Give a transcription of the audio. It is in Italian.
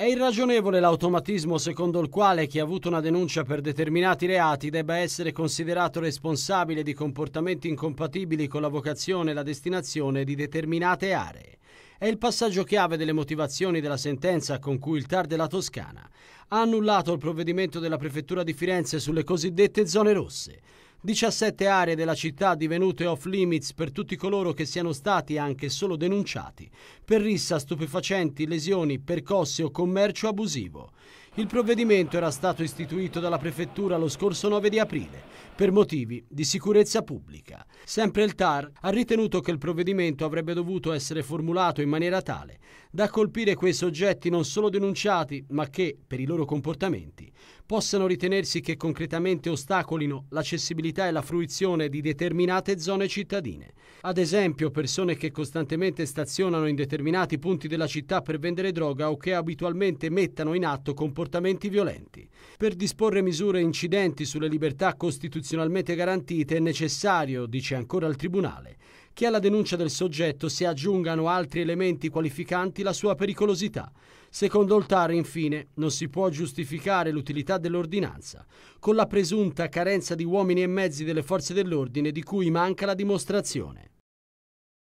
È irragionevole l'automatismo secondo il quale chi ha avuto una denuncia per determinati reati debba essere considerato responsabile di comportamenti incompatibili con la vocazione e la destinazione di determinate aree. È il passaggio chiave delle motivazioni della sentenza con cui il TAR della Toscana ha annullato il provvedimento della Prefettura di Firenze sulle cosiddette zone rosse. 17 aree della città divenute off limits per tutti coloro che siano stati anche solo denunciati per rissa, stupefacenti, lesioni, percosse o commercio abusivo. Il provvedimento era stato istituito dalla prefettura lo scorso 9 di aprile per motivi di sicurezza pubblica. Sempre il TAR ha ritenuto che il provvedimento avrebbe dovuto essere formulato in maniera tale da colpire quei soggetti non solo denunciati ma che, per i loro comportamenti, possano ritenersi che concretamente ostacolino l'accessibilità e la fruizione di determinate zone cittadine. Ad esempio persone che costantemente stazionano in determinati punti della città per vendere droga o che abitualmente mettano in atto comportamenti violenti. Per disporre misure incidenti sulle libertà costituzionalmente garantite è necessario, dice ancora il Tribunale, che alla denuncia del soggetto si aggiungano altri elementi qualificanti la sua pericolosità. Secondo il TAR, infine, non si può giustificare l'utilità dell'ordinanza con la presunta carenza di uomini e mezzi delle forze dell'ordine di cui manca la dimostrazione.